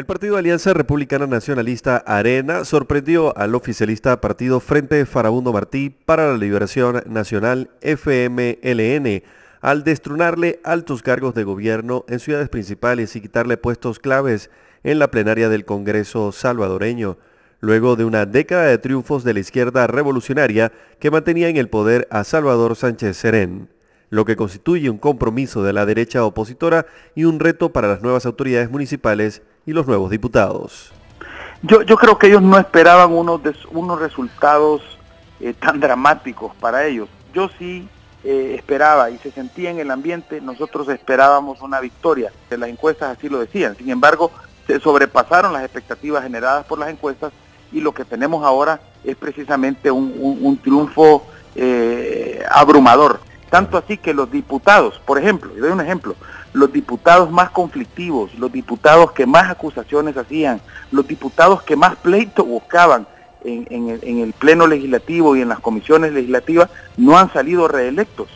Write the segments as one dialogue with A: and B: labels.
A: El partido Alianza Republicana Nacionalista Arena sorprendió al oficialista partido Frente Farabundo Martí para la Liberación Nacional FMLN al destronarle altos cargos de gobierno en ciudades principales y quitarle puestos claves en la plenaria del Congreso salvadoreño, luego de una década de triunfos de la izquierda revolucionaria que mantenía en el poder a Salvador Sánchez Serén lo que constituye un compromiso de la derecha opositora y un reto para las nuevas autoridades municipales
B: y los nuevos diputados. Yo, creo que ellos no esperaban unos, unos resultados eh, tan dramáticos para ellos. Yo sí eh, esperaba y se sentía en el ambiente, nosotros esperábamos una victoria, las encuestas así lo decían. Sin embargo, se sobrepasaron las expectativas generadas por las encuestas y lo que tenemos ahora es precisamente un, triunfo eh, abrumador. Tanto así que los diputados, por ejemplo, y doy un ejemplo, los diputados más conflictivos, los diputados que más acusaciones hacían, los diputados que más pleitos buscaban en, el, el, Pleno Legislativo y en las comisiones legislativas, no han salido reelectos.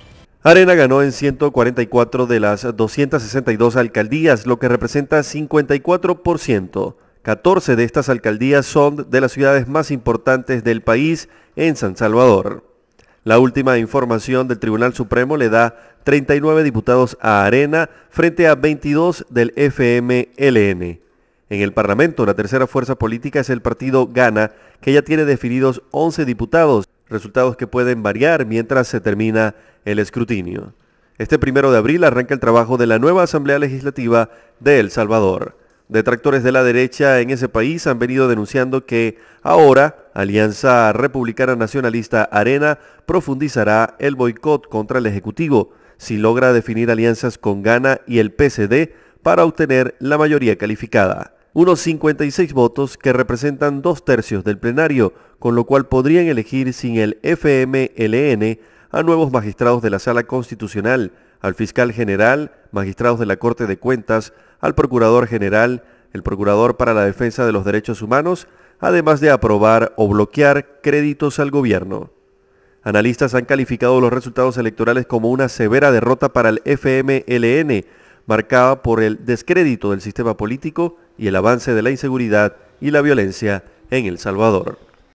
A: Arena ganó en 144 de las 262 alcaldías, lo que representa 54%. 14 de estas alcaldías son de las ciudades más importantes del país en San Salvador. La última información del Tribunal Supremo le da 39 diputados a Arena frente a 22 del FMLN. En el Parlamento, la tercera fuerza política es el partido Gana, que ya tiene definidos 11 diputados, resultados que pueden variar mientras se termina el escrutinio. Este primero de abril arranca el trabajo de la nueva Asamblea Legislativa de El Salvador. Detractores de la derecha en ese país han venido denunciando que ahora Alianza Republicana Nacionalista Arena profundizará el boicot contra el Ejecutivo si logra definir alianzas con Ghana y el PSD para obtener la mayoría calificada. Unos 56 votos que representan dos tercios del plenario, con lo cual podrían elegir sin el FMLN a nuevos magistrados de la Sala Constitucional, al fiscal general, magistrados de la Corte de Cuentas, al procurador general, el procurador para la defensa de los derechos humanos, además de aprobar o bloquear créditos al gobierno. Analistas han calificado los resultados electorales como una severa derrota para el FMLN, marcada por el descrédito del sistema político y el avance de la inseguridad y la violencia en El Salvador.